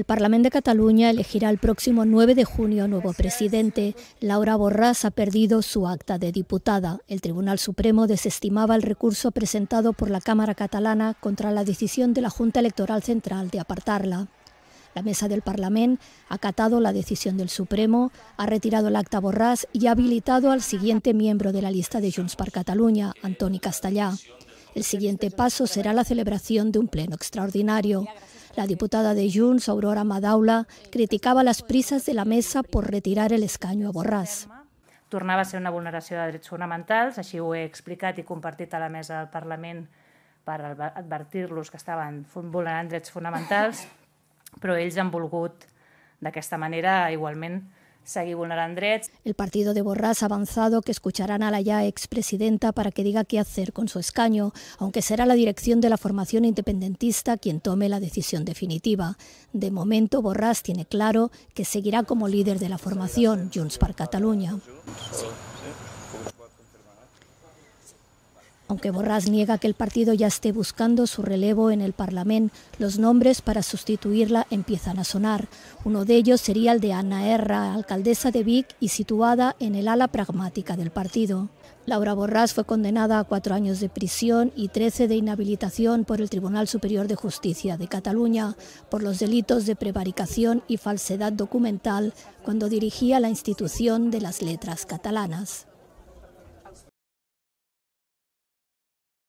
El Parlament de Cataluña elegirá el próximo 9 de junio nuevo presidente. Laura Borràs ha perdido su acta de diputada. El Tribunal Supremo desestimaba el recurso presentado por la Cámara catalana contra la decisión de la Junta Electoral Central de apartarla. La mesa del Parlament ha acatado la decisión del Supremo, ha retirado el acta Borràs y ha habilitado al siguiente miembro de la lista de Junts per Catalunya, Antoni Castellà. El siguiente paso será la celebración de un pleno extraordinario. La diputada de Junts, Aurora Madaula, criticava les prises de la mesa per retirar el escaño a Borràs. Tornava a ser una vulneració de drets fonamentals, així ho he explicat i compartit a la mesa del Parlament per advertir-los que estaven vulnerant drets fonamentals, però ells han volgut d'aquesta manera igualment El partido de Borrás ha avanzado que escucharán a la ya expresidenta para que diga qué hacer con su escaño, aunque será la dirección de la formación independentista quien tome la decisión definitiva. De momento, Borràs tiene claro que seguirá como líder de la formación Junts per Catalunya. Aunque Borrás niega que el partido ya esté buscando su relevo en el Parlamento, los nombres para sustituirla empiezan a sonar. Uno de ellos sería el de Ana Erra, alcaldesa de Vic y situada en el ala pragmática del partido. Laura Borrás fue condenada a cuatro años de prisión y trece de inhabilitación por el Tribunal Superior de Justicia de Cataluña por los delitos de prevaricación y falsedad documental cuando dirigía la institución de las letras catalanas.